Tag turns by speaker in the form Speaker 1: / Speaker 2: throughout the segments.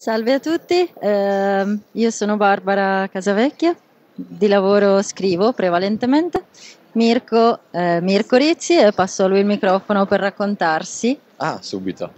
Speaker 1: Salve a tutti, eh, io sono Barbara Casavecchia, di lavoro scrivo prevalentemente. Mirko, eh, Mirko Rizzi e passo a lui il microfono per raccontarsi.
Speaker 2: Ah, subito.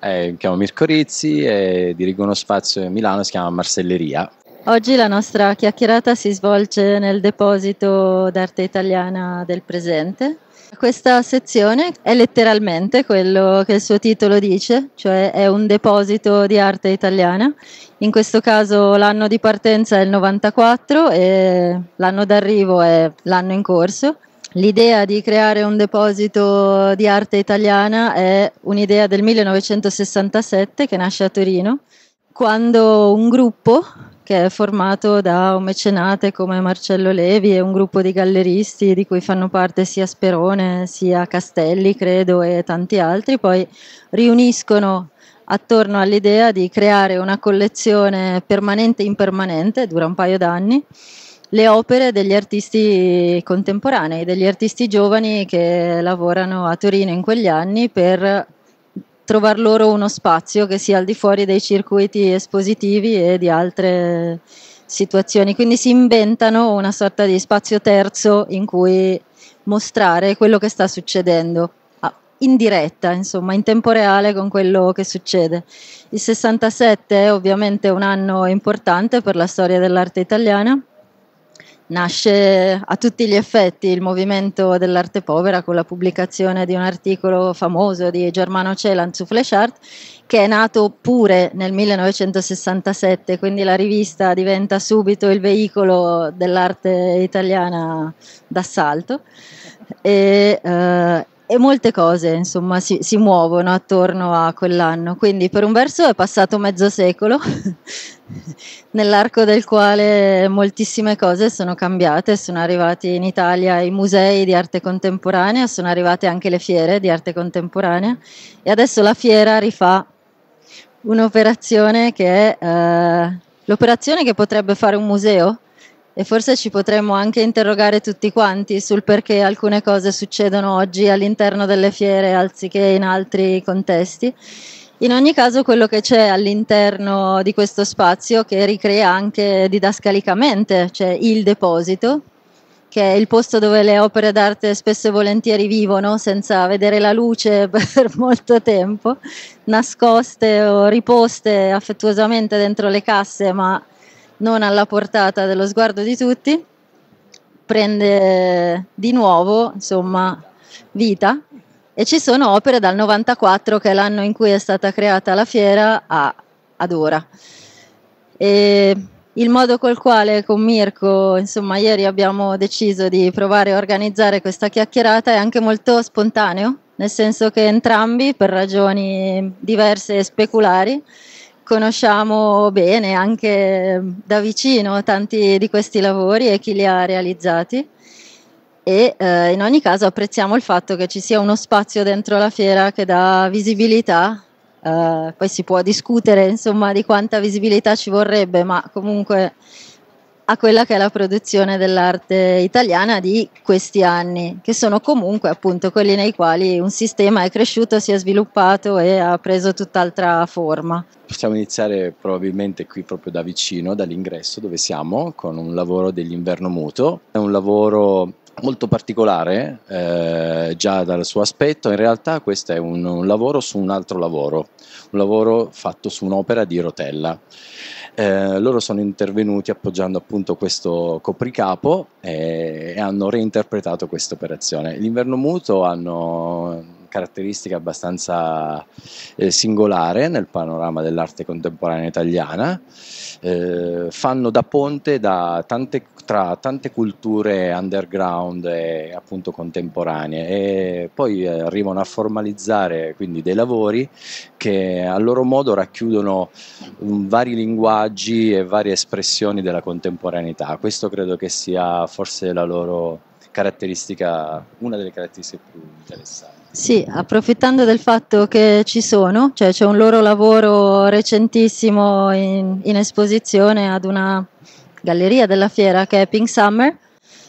Speaker 2: Eh, mi chiamo Mirko Rizzi e dirigo uno spazio in Milano, si chiama Marcelleria.
Speaker 1: Oggi la nostra chiacchierata si svolge nel deposito d'arte italiana del presente, questa sezione è letteralmente quello che il suo titolo dice, cioè è un deposito di arte italiana. In questo caso l'anno di partenza è il 94 e l'anno d'arrivo è l'anno in corso. L'idea di creare un deposito di arte italiana è un'idea del 1967 che nasce a Torino, quando un gruppo che è formato da un mecenate come Marcello Levi e un gruppo di galleristi di cui fanno parte sia Sperone sia Castelli, credo, e tanti altri, poi riuniscono attorno all'idea di creare una collezione permanente e impermanente, dura un paio d'anni, le opere degli artisti contemporanei, degli artisti giovani che lavorano a Torino in quegli anni per trovare loro uno spazio che sia al di fuori dei circuiti espositivi e di altre situazioni. Quindi si inventano una sorta di spazio terzo in cui mostrare quello che sta succedendo in diretta, insomma, in tempo reale con quello che succede. Il 67 è ovviamente un anno importante per la storia dell'arte italiana nasce a tutti gli effetti il movimento dell'arte povera con la pubblicazione di un articolo famoso di Germano Celan su Flash Art che è nato pure nel 1967, quindi la rivista diventa subito il veicolo dell'arte italiana d'assalto e, eh, e molte cose insomma si, si muovono attorno a quell'anno, quindi per un verso è passato mezzo secolo nell'arco del quale moltissime cose sono cambiate, sono arrivati in Italia i musei di arte contemporanea, sono arrivate anche le fiere di arte contemporanea e adesso la fiera rifà un'operazione che è eh, l'operazione che potrebbe fare un museo e forse ci potremmo anche interrogare tutti quanti sul perché alcune cose succedono oggi all'interno delle fiere anziché in altri contesti in ogni caso quello che c'è all'interno di questo spazio che ricrea anche didascalicamente, c'è cioè il deposito, che è il posto dove le opere d'arte spesso e volentieri vivono senza vedere la luce per molto tempo, nascoste o riposte affettuosamente dentro le casse, ma non alla portata dello sguardo di tutti, prende di nuovo, insomma, vita e ci sono opere dal 94 che è l'anno in cui è stata creata la fiera a, ad ora. E il modo col quale con Mirko, insomma, ieri abbiamo deciso di provare a organizzare questa chiacchierata è anche molto spontaneo, nel senso che entrambi, per ragioni diverse e speculari, conosciamo bene anche da vicino tanti di questi lavori e chi li ha realizzati e eh, in ogni caso apprezziamo il fatto che ci sia uno spazio dentro la fiera che dà visibilità. Eh, poi si può discutere insomma di quanta visibilità ci vorrebbe, ma comunque a quella che è la produzione dell'arte italiana di questi anni, che sono comunque appunto quelli nei quali un sistema è cresciuto, si è sviluppato e ha preso tutt'altra forma.
Speaker 2: Possiamo iniziare probabilmente qui proprio da vicino, dall'ingresso dove siamo, con un lavoro dell'inverno muto. È un lavoro molto particolare eh, già dal suo aspetto, in realtà questo è un, un, lavoro su un altro lavoro, un lavoro fatto su un'opera di Rotella. Eh, loro sono intervenuti appoggiando appunto questo copricapo e, eh, e hanno reinterpretato questa operazione. L'inverno muto hanno caratteristica abbastanza eh, singolare nel panorama dell'arte contemporanea italiana, eh, fanno da ponte da tante, tra tante culture underground e appunto contemporanee e poi arrivano a formalizzare quindi dei lavori che a loro modo racchiudono um, vari linguaggi e varie espressioni della contemporaneità. Questo credo che sia forse la loro caratteristica, una delle caratteristiche più interessanti.
Speaker 1: Sì, approfittando del fatto che ci sono, cioè c'è un loro lavoro recentissimo in, in esposizione ad una galleria della fiera che è Pink Summer.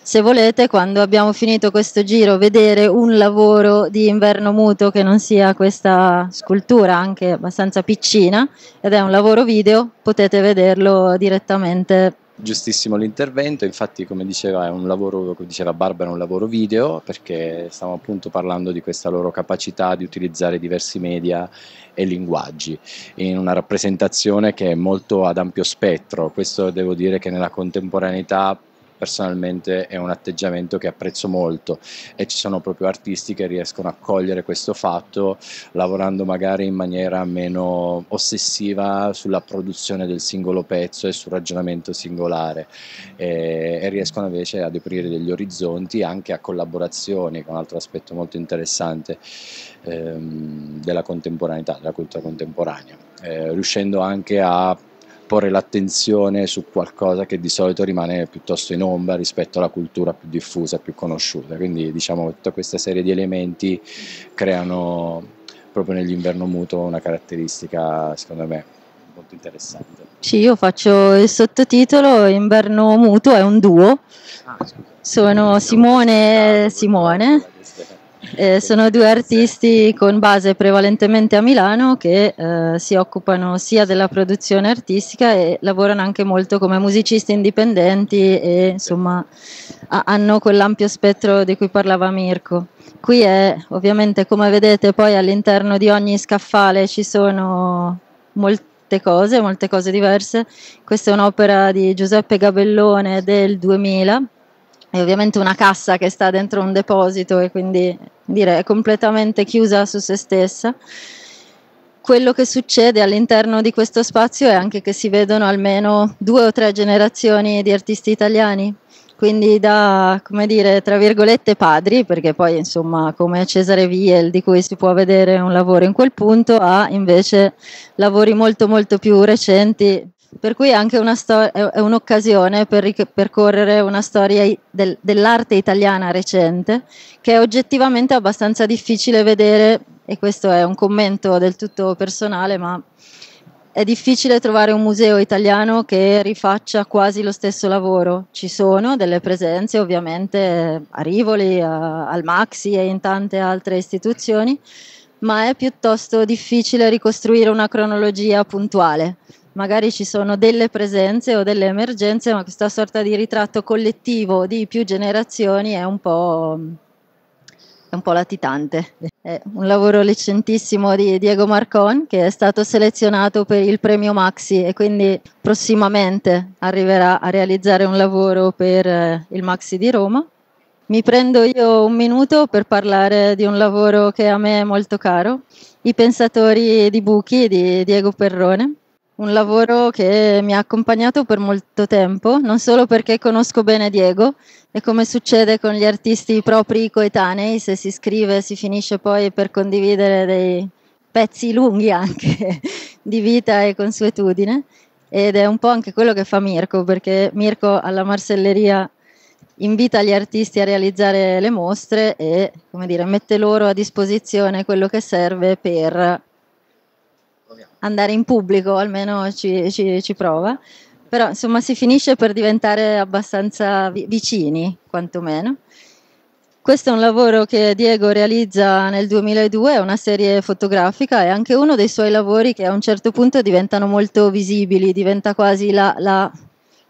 Speaker 1: Se volete, quando abbiamo finito questo giro, vedere un lavoro di inverno muto che non sia questa scultura, anche abbastanza piccina, ed è un lavoro video, potete vederlo direttamente
Speaker 2: giustissimo l'intervento, infatti come diceva, lavoro, come diceva Barbara è un lavoro video perché stiamo appunto parlando di questa loro capacità di utilizzare diversi media e linguaggi in una rappresentazione che è molto ad ampio spettro, questo devo dire che nella contemporaneità personalmente è un atteggiamento che apprezzo molto e ci sono proprio artisti che riescono a cogliere questo fatto lavorando magari in maniera meno ossessiva sulla produzione del singolo pezzo e sul ragionamento singolare e, e riescono invece ad aprire degli orizzonti anche a collaborazioni che è un altro aspetto molto interessante ehm, della contemporaneità, della cultura contemporanea eh, riuscendo anche a porre l'attenzione su qualcosa che di solito rimane piuttosto in ombra rispetto alla cultura più diffusa, più conosciuta. Quindi diciamo che tutta questa serie di elementi creano proprio nell'inverno muto una caratteristica, secondo me, molto interessante.
Speaker 1: Sì, io faccio il sottotitolo Inverno muto è un duo. Ah, Sono Simone e Simone. Eh, sono due artisti con base prevalentemente a Milano che eh, si occupano sia della produzione artistica e lavorano anche molto come musicisti indipendenti e insomma a- hanno quell'ampio spettro di cui parlava Mirko. Qui è ovviamente come vedete poi all'interno di ogni scaffale ci sono molte cose, molte cose diverse. Questa è un'opera di Giuseppe Gabellone del 2000 è ovviamente una cassa che sta dentro un deposito e quindi dire, è completamente chiusa su se stessa. Quello che succede all'interno di questo spazio è anche che si vedono almeno due o tre generazioni di artisti italiani, quindi da, come dire, tra virgolette padri, perché poi insomma come Cesare Viel di cui si può vedere un lavoro in quel punto, a invece lavori molto molto più recenti per cui anche sto- è un'occasione per ripercorrere una storia del- dell'arte italiana recente che è oggettivamente abbastanza difficile vedere, e questo è un commento del tutto personale, ma è difficile trovare un museo italiano che rifaccia quasi lo stesso lavoro. Ci sono delle presenze ovviamente a Rivoli, a- al Maxi e in tante altre istituzioni, ma è piuttosto difficile ricostruire una cronologia puntuale magari ci sono delle presenze o delle emergenze, ma questa sorta di ritratto collettivo di più generazioni è un po', è un po latitante. È un lavoro recentissimo di Diego Marcon che è stato selezionato per il premio Maxi e quindi prossimamente arriverà a realizzare un lavoro per eh, il Maxi di Roma. Mi prendo io un minuto per parlare di un lavoro che a me è molto caro, I pensatori di buchi di Diego Perrone un lavoro che mi ha accompagnato per molto tempo, non solo perché conosco bene Diego e come succede con gli artisti propri coetanei, se si scrive si finisce poi per condividere dei pezzi lunghi anche di vita e consuetudine ed è un po' anche quello che fa Mirko perché Mirko alla Marselleria invita gli artisti a realizzare le mostre e come dire, mette loro a disposizione quello che serve per andare in pubblico, almeno ci, ci, ci prova. Però insomma si finisce per diventare abbastanza vicini, quantomeno. Questo è un lavoro che Diego realizza nel 2002, è una serie fotografica e anche uno dei suoi lavori che a un certo punto diventano molto visibili, diventa quasi la, la,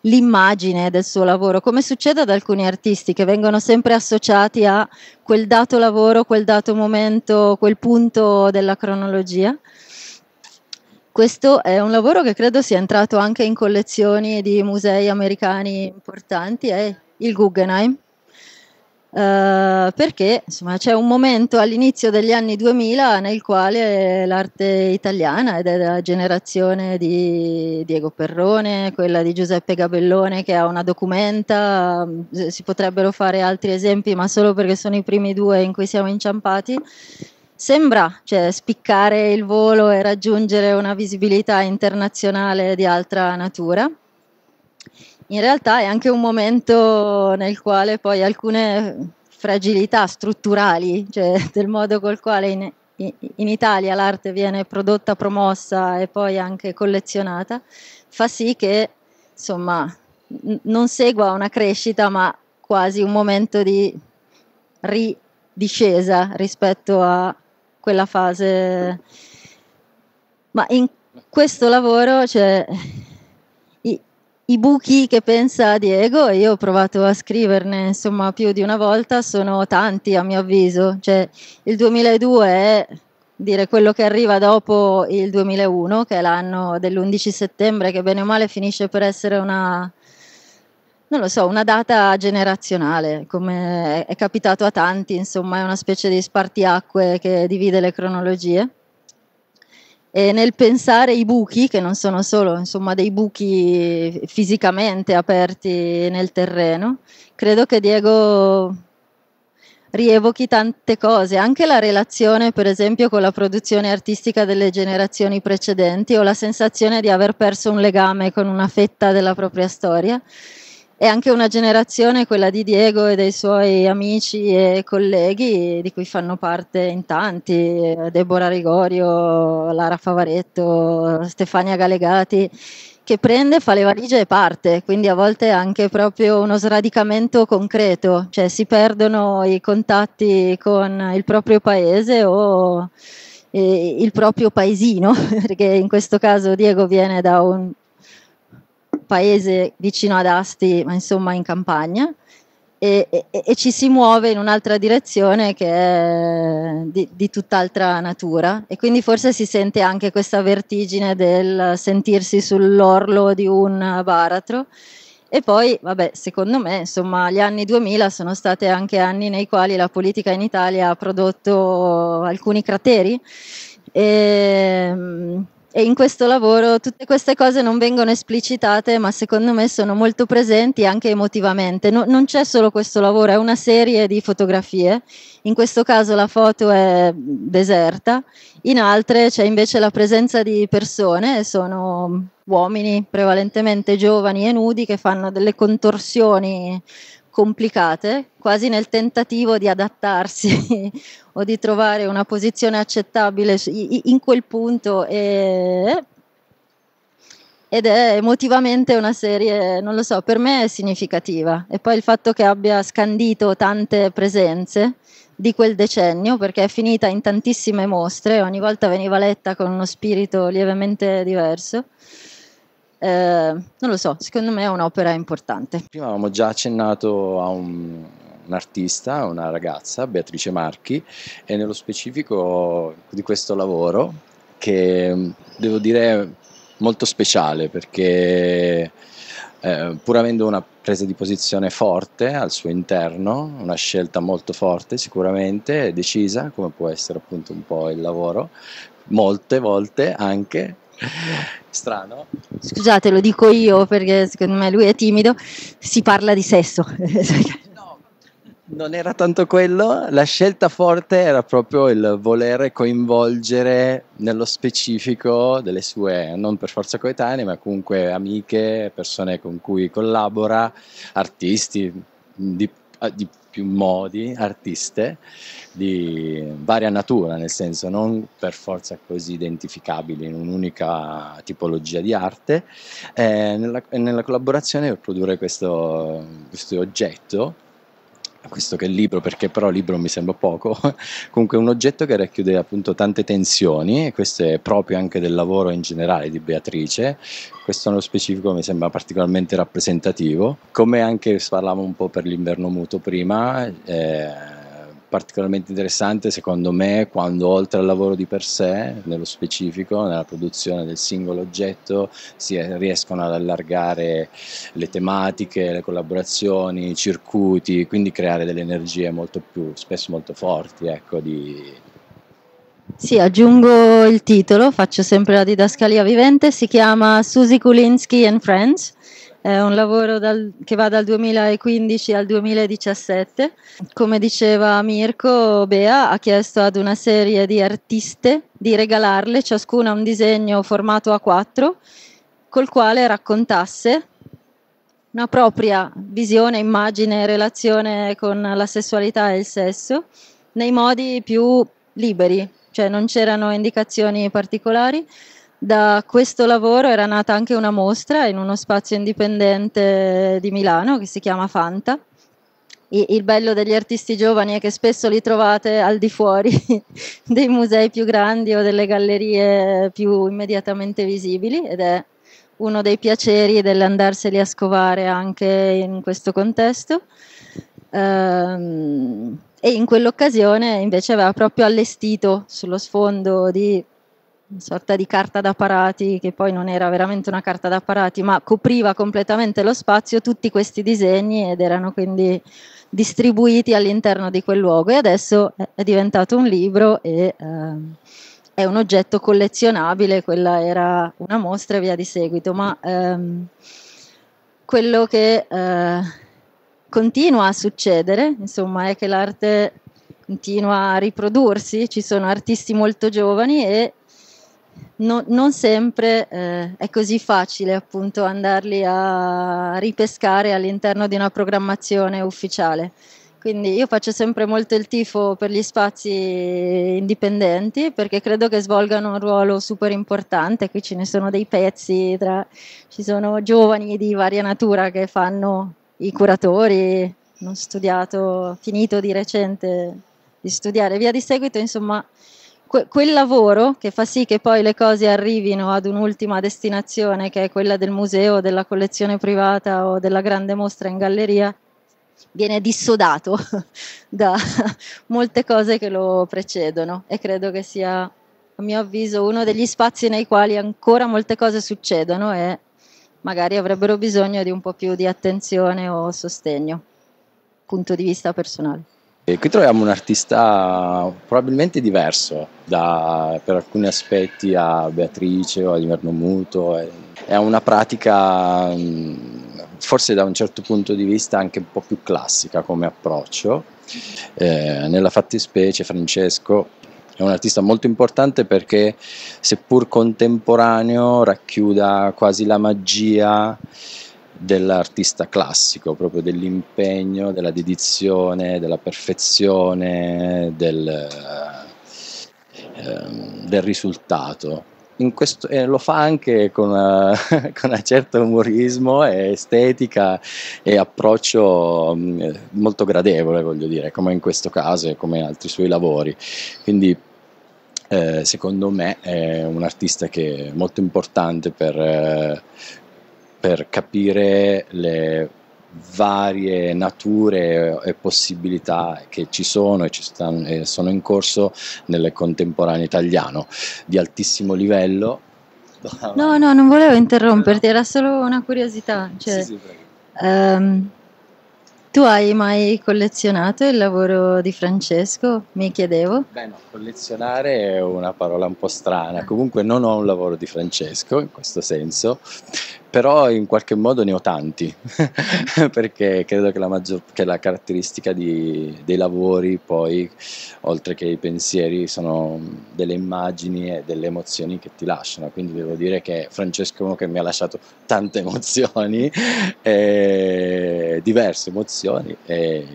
Speaker 1: l'immagine del suo lavoro, come succede ad alcuni artisti che vengono sempre associati a quel dato lavoro, quel dato momento, quel punto della cronologia. Questo è un lavoro che credo sia entrato anche in collezioni di musei americani importanti, è il Guggenheim. Uh, perché insomma, c'è un momento all'inizio degli anni 2000 nel quale l'arte italiana ed è della generazione di Diego Perrone, quella di Giuseppe Gabellone che ha una documenta, si potrebbero fare altri esempi ma solo perché sono i primi due in cui siamo inciampati, sembra cioè, spiccare il volo e raggiungere una visibilità internazionale di altra natura. In realtà è anche un momento nel quale poi alcune fragilità strutturali, cioè del modo col quale in, in Italia l'arte viene prodotta, promossa e poi anche collezionata, fa sì che insomma n- non segua una crescita ma quasi un momento di ridiscesa rispetto a quella fase. Ma in questo lavoro cioè, i, i buchi che pensa Diego, io ho provato a scriverne insomma più di una volta, sono tanti a mio avviso. Cioè, il 2002 è dire quello che arriva dopo il 2001, che è l'anno dell'11 settembre, che bene o male finisce per essere una non lo so, una data generazionale, come è capitato a tanti, insomma, è una specie di spartiacque che divide le cronologie. E nel pensare i buchi, che non sono solo insomma, dei buchi fisicamente aperti nel terreno, credo che Diego rievochi tante cose, anche la relazione per esempio con la produzione artistica delle generazioni precedenti o la sensazione di aver perso un legame con una fetta della propria storia è anche una generazione, quella di Diego e dei suoi amici e colleghi, di cui fanno parte in tanti, eh, Deborah Rigorio, Lara Favaretto, Stefania Galegati, che prende, fa le valigie e parte, quindi a volte anche proprio uno sradicamento concreto, cioè si perdono i contatti con il proprio paese o eh, il proprio paesino, perché in questo caso Diego viene da un paese vicino ad Asti, ma insomma in campagna, e, e, e ci si muove in un'altra direzione che è di, di tutt'altra natura. E quindi forse si sente anche questa vertigine del sentirsi sull'orlo di un baratro. E poi, vabbè, secondo me, insomma, gli anni 2000 sono stati anche anni nei quali la politica in Italia ha prodotto alcuni crateri. E, ehm, e in questo lavoro tutte queste cose non vengono esplicitate, ma secondo me sono molto presenti anche emotivamente. No, non c'è solo questo lavoro, è una serie di fotografie. In questo caso la foto è deserta, in altre c'è invece la presenza di persone, sono uomini prevalentemente giovani e nudi che fanno delle contorsioni complicate, quasi nel tentativo di adattarsi o di trovare una posizione accettabile in quel punto. E, ed è emotivamente una serie, non lo so, per me è significativa. E poi il fatto che abbia scandito tante presenze di quel decennio, perché è finita in tantissime mostre, ogni volta veniva letta con uno spirito lievemente diverso. Eh, non lo so, secondo me è un'opera importante.
Speaker 2: Prima avevamo già accennato a un, un artista, una ragazza, Beatrice Marchi, e nello specifico di questo lavoro che devo dire molto speciale perché eh, pur avendo una presa di posizione forte al suo interno, una scelta molto forte sicuramente, decisa come può essere appunto un po' il lavoro, molte volte anche strano.
Speaker 1: Scusate, lo dico io perché secondo me lui è timido, si parla di sesso. no,
Speaker 2: non era tanto quello, la scelta forte era proprio il volere coinvolgere nello specifico delle sue, non per forza coetanee, ma comunque amiche, persone con cui collabora, artisti, di di più modi, artiste di varia natura, nel senso non per forza così identificabili in un'unica tipologia di arte. Eh, e nella, nella collaborazione per produrre questo, questo oggetto questo che è il libro, perché però libro mi sembra poco, comunque un oggetto che racchiude appunto tante tensioni, e questo è proprio anche del lavoro in generale di Beatrice, questo nello specifico mi sembra particolarmente rappresentativo, come anche parlavamo un po' per l'inverno muto prima, eh, particolarmente interessante secondo me quando oltre al lavoro di per sé, nello specifico nella produzione del singolo oggetto, si riescono ad allargare le tematiche, le collaborazioni, i circuiti, quindi creare delle energie molto più, spesso molto forti, ecco, di,
Speaker 1: sì, aggiungo il titolo, faccio sempre la didascalia vivente, si chiama Susie Kulinski and Friends è un lavoro dal, che va dal 2015 al 2017. Come diceva Mirko, Bea ha chiesto ad una serie di artiste di regalarle ciascuna un disegno formato A4 col quale raccontasse una propria visione, immagine, relazione con la sessualità e il sesso nei modi più liberi, cioè non c'erano indicazioni particolari da questo lavoro era nata anche una mostra in uno spazio indipendente di Milano che si chiama Fanta. Il bello degli artisti giovani è che spesso li trovate al di fuori dei musei più grandi o delle gallerie più immediatamente visibili ed è uno dei piaceri dell'andarseli a scovare anche in questo contesto. Ehm, e in quell'occasione invece aveva proprio allestito sullo sfondo di una sorta di carta da parati che poi non era veramente una carta da parati, ma copriva completamente lo spazio tutti questi disegni ed erano quindi distribuiti all'interno di quel luogo e adesso è diventato un libro e eh, è un oggetto collezionabile, quella era una mostra e via di seguito, ma ehm, quello che eh, continua a succedere, insomma, è che l'arte continua a riprodursi, ci sono artisti molto giovani e no, non sempre eh, è così facile appunto andarli a ripescare all'interno di una programmazione ufficiale. Quindi io faccio sempre molto il tifo per gli spazi indipendenti perché credo che svolgano un ruolo super importante. Qui ce ne sono dei pezzi, tra, ci sono giovani di varia natura che fanno i curatori, non studiato, finito di recente di studiare via di seguito, insomma que- quel lavoro che fa sì che poi le cose arrivino ad un'ultima destinazione, che è quella del museo, della collezione privata o della grande mostra in galleria, viene dissodato da molte cose che lo precedono e credo che sia, a mio avviso, uno degli spazi nei quali ancora molte cose succedono e magari avrebbero bisogno di un po' più di attenzione o sostegno, punto di vista personale.
Speaker 2: E qui troviamo un artista probabilmente diverso da, per alcuni aspetti a Beatrice o a Inverno Muto. È una pratica mm, forse da un certo punto di vista anche un po' più classica come approccio. Eh, nella fattispecie Francesco è un artista molto importante perché seppur contemporaneo racchiuda quasi la magia dell'artista classico, proprio dell'impegno, della dedizione, della perfezione, del, ehm, del risultato. Questo, eh, lo fa anche con, una, con un certo umorismo e estetica e approccio mh, mm, molto gradevole, voglio dire, come in questo caso e come in altri suoi lavori. Quindi eh, secondo me è un artista che è molto importante per, eh, per capire le varie nature e possibilità che ci sono e, ci stanno, e sono in corso nel contemporaneo italiano di altissimo livello.
Speaker 1: No, no, non volevo interromperti, era solo una curiosità. Cioè, sì, sì, um, tu hai mai collezionato il lavoro di Francesco? Mi chiedevo.
Speaker 2: Beh, no, collezionare è una parola un po' strana. Comunque non ho un lavoro di Francesco in questo senso però in qualche modo ne ho tanti, perché credo che la, maggior, che la caratteristica di, dei lavori poi, oltre che i pensieri, sono delle immagini e delle emozioni che ti lasciano, quindi devo dire che Francesco è uno che mi ha lasciato tante emozioni, eh, diverse emozioni. Eh,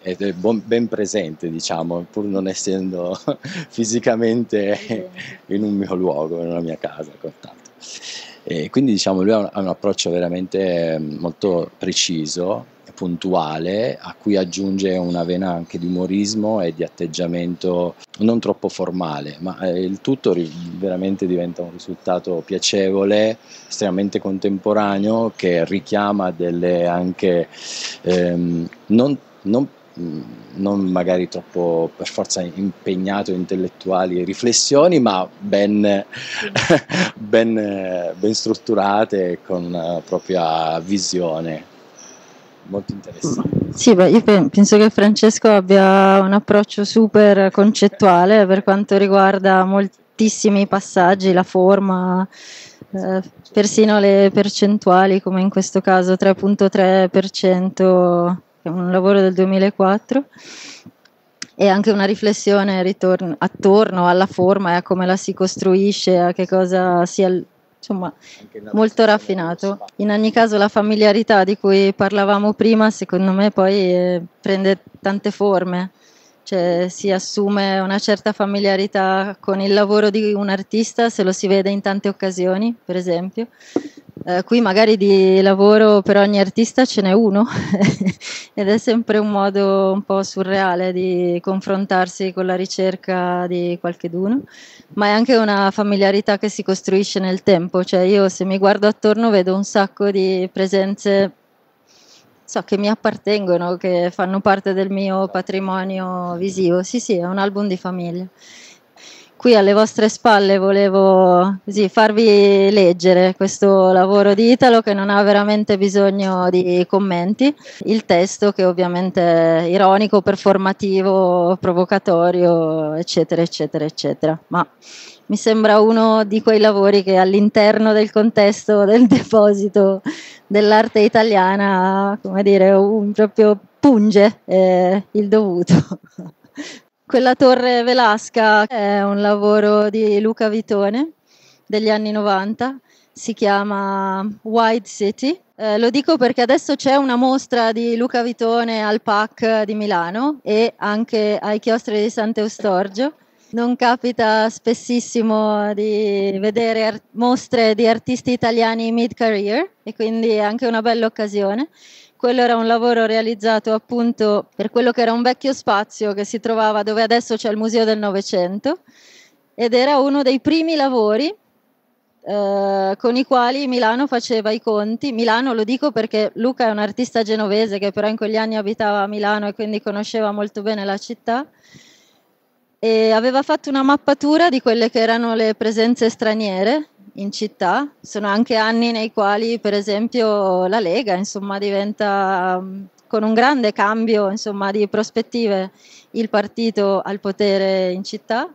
Speaker 2: ed è ben presente, diciamo, pur non essendo fisicamente in un mio luogo, in una mia casa, con tanto. E quindi diciamo lui ha un, approccio veramente ehm, molto preciso, puntuale, a cui aggiunge una vena anche di umorismo e di atteggiamento non troppo formale, ma eh, il tutto veramente diventa un risultato piacevole, estremamente contemporaneo, che richiama delle anche ehm, non, non non magari troppo per forza impegnato intellettuali e riflessioni, ma ben, ben, ben strutturate con la eh, propria visione. Molto interessante.
Speaker 1: Sì, beh, io penso che Francesco abbia un approccio super concettuale per quanto riguarda moltissimi passaggi, la forma, eh, persino le percentuali, come in questo caso 3.3% è un lavoro del 2004 e anche una riflessione ritorno, attorno alla forma e a come la si costruisce, a che cosa sia insomma molto raffinato. In ogni caso la familiarità di cui parlavamo prima secondo me poi eh, prende tante forme, cioè si assume una certa familiarità con il lavoro di un artista se lo si vede in tante occasioni per esempio eh, qui magari di lavoro per ogni artista ce n'è uno ed è sempre un modo un po' surreale di confrontarsi con la ricerca di qualcheduno, ma è anche una familiarità che si costruisce nel tempo, cioè io se mi guardo attorno vedo un sacco di presenze so, che mi appartengono, che fanno parte del mio patrimonio visivo. Sì, sì, è un album di famiglia qui alle vostre spalle volevo così, farvi leggere questo lavoro di Italo che non ha veramente bisogno di commenti, il testo che ovviamente è ironico, performativo, provocatorio, eccetera, eccetera, eccetera, ma mi sembra uno di quei lavori che all'interno del contesto del deposito dell'arte italiana, come dire, un proprio punge eh, il dovuto. Quella torre velasca è un lavoro di Luca Vitone degli anni 90, si chiama Wide City. Eh, lo dico perché adesso c'è una mostra di Luca Vitone al PAC di Milano e anche ai chiostri di Sant'Eustorgio. Non capita spessissimo di vedere art- mostre di artisti italiani mid-career e quindi è anche una bella occasione quello era un lavoro realizzato appunto per quello che era un vecchio spazio che si trovava dove adesso c'è il Museo del Novecento ed era uno dei primi lavori eh, con i quali Milano faceva i conti. Milano lo dico perché Luca è un artista genovese che però in quegli anni abitava a Milano e quindi conosceva molto bene la città e aveva fatto una mappatura di quelle che erano le presenze straniere in città. Sono anche anni nei quali, per esempio, la Lega insomma, diventa um, con un grande cambio insomma, di prospettive il partito al potere in città.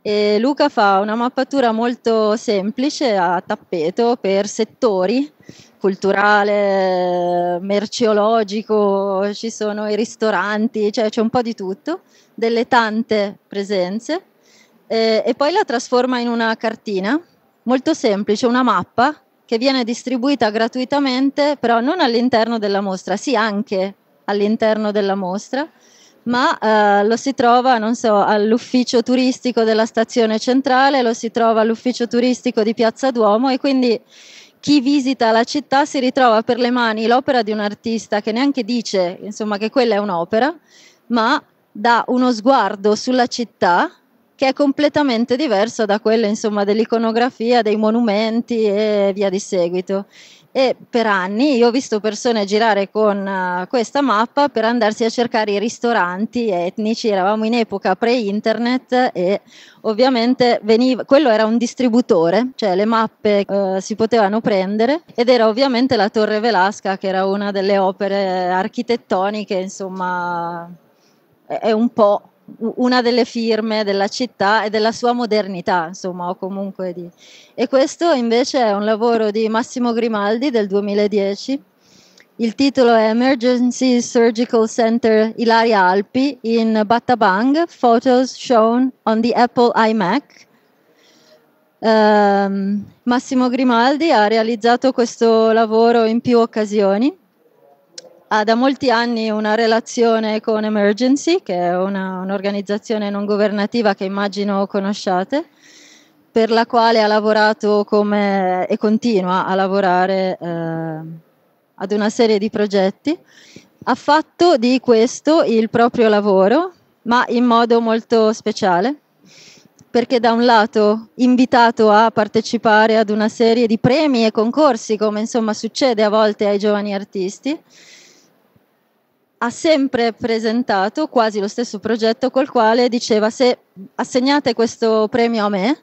Speaker 1: E Luca fa una mappatura molto semplice a tappeto per settori, culturale, merceologico, ci sono i ristoranti, cioè c'è un po' di tutto, delle tante presenze. Eh, e poi la trasforma in una cartina molto semplice, una mappa che viene distribuita gratuitamente, però non all'interno della mostra, sì anche all'interno della mostra, ma eh, lo si trova, non so, all'ufficio turistico della stazione centrale, lo si trova all'ufficio turistico di Piazza Duomo e quindi chi visita la città si ritrova per le mani l'opera di un artista che neanche dice, insomma, che quella è un'opera, ma dà uno sguardo sulla città che è completamente diverso da quello insomma, dell'iconografia, dei monumenti e via di seguito. E per anni io ho visto persone girare con eh, questa mappa per andarsi a cercare i ristoranti etnici, eravamo in epoca pre-internet e ovviamente veniva, quello era un distributore, cioè le mappe eh, si potevano prendere ed era ovviamente la Torre Velasca che era una delle opere architettoniche, insomma è un po' una delle firme della città e della sua modernità, insomma, o comunque di... E questo invece è un lavoro di Massimo Grimaldi del 2010. Il titolo è Emergency Surgical Center Ilaria Alpi in Battabang, photos shown on the Apple iMac. Um, Massimo Grimaldi ha realizzato questo lavoro in più occasioni ha da molti anni una relazione con Emergency, che è una, un'organizzazione non governativa che immagino conosciate, per la quale ha lavorato come, e continua a lavorare eh, ad una serie di progetti. Ha fatto di questo il proprio lavoro, ma in modo molto speciale, perché da un lato invitato a partecipare ad una serie di premi e concorsi, come insomma succede a volte ai giovani artisti, ha sempre presentato quasi lo stesso progetto col quale diceva se assegnate questo premio a me,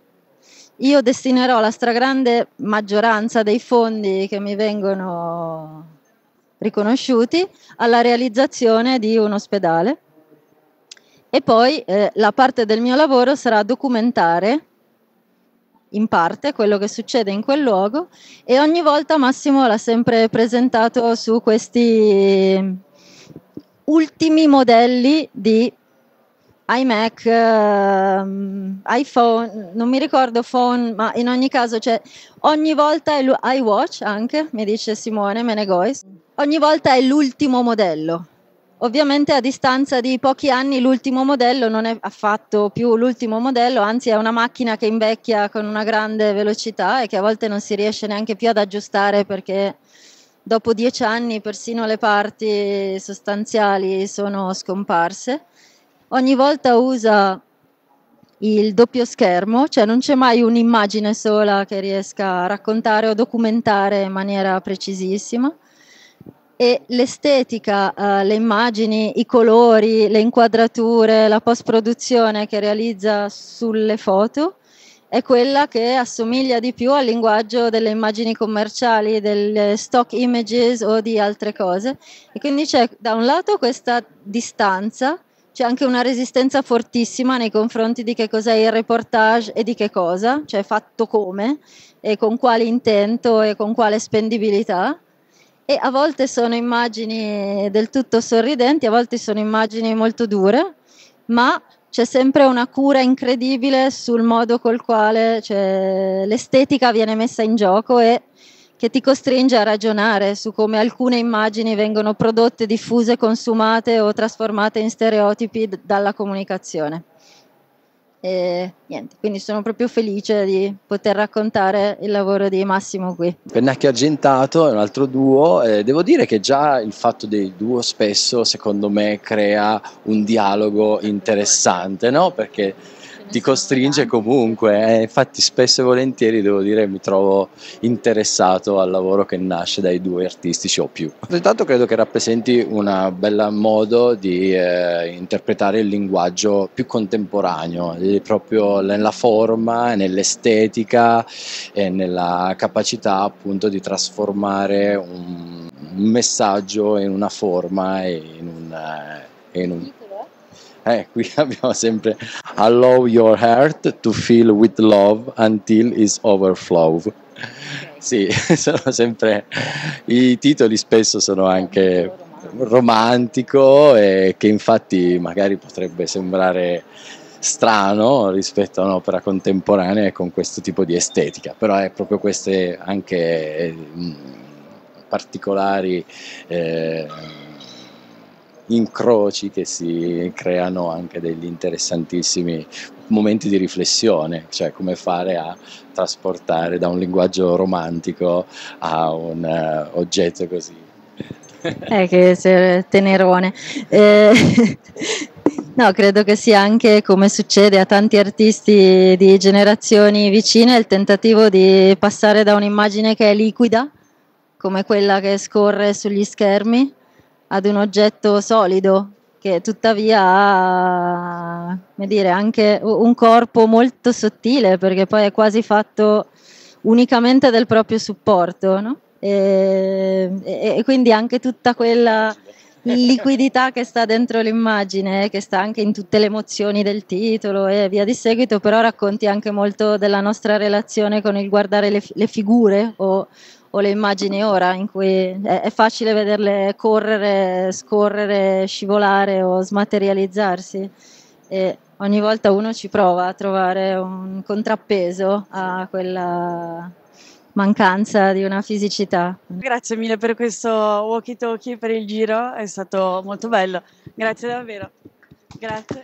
Speaker 1: io destinerò la stragrande maggioranza dei fondi che mi vengono riconosciuti alla realizzazione di un ospedale e poi eh, la parte del mio lavoro sarà documentare in parte quello che succede in quel luogo e ogni volta Massimo l'ha sempre presentato su questi ultimi modelli di iMac, uh, iPhone, non mi ricordo phone, ma in ogni caso cioè, ogni volta è l'iWatch anche, mi dice Simone Menegois, ogni volta è l'ultimo modello. Ovviamente a distanza di pochi anni l'ultimo modello non è affatto più l'ultimo modello, anzi è una macchina che invecchia con una grande velocità e che a volte non si riesce neanche più ad aggiustare perché dopo dieci anni persino le parti sostanziali sono scomparse. Ogni volta usa il doppio schermo, cioè non c'è mai un'immagine sola che riesca a raccontare o documentare in maniera precisissima. E l'estetica, eh, le immagini, i colori, le inquadrature, la post-produzione che realizza sulle foto è quella che assomiglia di più al linguaggio delle immagini commerciali, delle stock images o di altre cose. E quindi c'è da un lato questa distanza, c'è anche una resistenza fortissima nei confronti di che cos'è il reportage e di che cosa, cioè fatto come e con quale intento e con quale spendibilità. E a volte sono immagini del tutto sorridenti, a volte sono immagini molto dure, ma c'è sempre una cura incredibile sul modo col quale cioè, l'estetica viene messa in gioco e che ti costringe a ragionare su come alcune immagini vengono prodotte, diffuse, consumate o trasformate in stereotipi d- dalla comunicazione. E niente, quindi sono proprio felice di poter raccontare il lavoro di Massimo qui.
Speaker 2: Pennacchio Argentato è un altro duo, eh, devo dire che già il fatto dei duo spesso secondo me crea un dialogo interessante, no? Perché ti costringe comunque. Eh, infatti, spesso e volentieri devo dire mi trovo interessato al lavoro che nasce dai due artistici o più. Intanto credo che rappresenti un bel modo di eh, interpretare il linguaggio più contemporaneo, proprio nella forma, nell'estetica e nella capacità appunto di trasformare un, messaggio in una forma e in un. Eh, in un eh, qui abbiamo sempre Allow your heart to fill with love until it's overflow. Sì, sono sempre i titoli spesso sono anche romantico e che infatti magari potrebbe sembrare strano rispetto a un'opera contemporanea con questo tipo di estetica, però è proprio queste anche eh, particolari eh, incroci che si creano anche degli interessantissimi momenti di riflessione, cioè come fare a trasportare da un linguaggio romantico a un uh, oggetto così.
Speaker 1: Eh, che sei tenerone. Eh, no, credo che sia anche come succede a tanti artisti di generazioni vicine il tentativo di passare da un'immagine che è liquida, come quella che scorre sugli schermi, ad un oggetto solido che tuttavia ha come dire, anche un corpo molto sottile perché poi è quasi fatto unicamente del proprio supporto no? e, e, e quindi anche tutta quella liquidità che sta dentro l'immagine, che sta anche in tutte le emozioni del titolo e via di seguito, però racconti anche molto della nostra relazione con il guardare le, le figure o, o le immagini ora in cui è, è facile vederle correre, scorrere, scivolare o smaterializzarsi e ogni volta uno ci prova a trovare un contrappeso a quella mancanza di una fisicità.
Speaker 2: Grazie mille per questo walkie talkie, per il giro, è stato molto bello, grazie davvero. Grazie.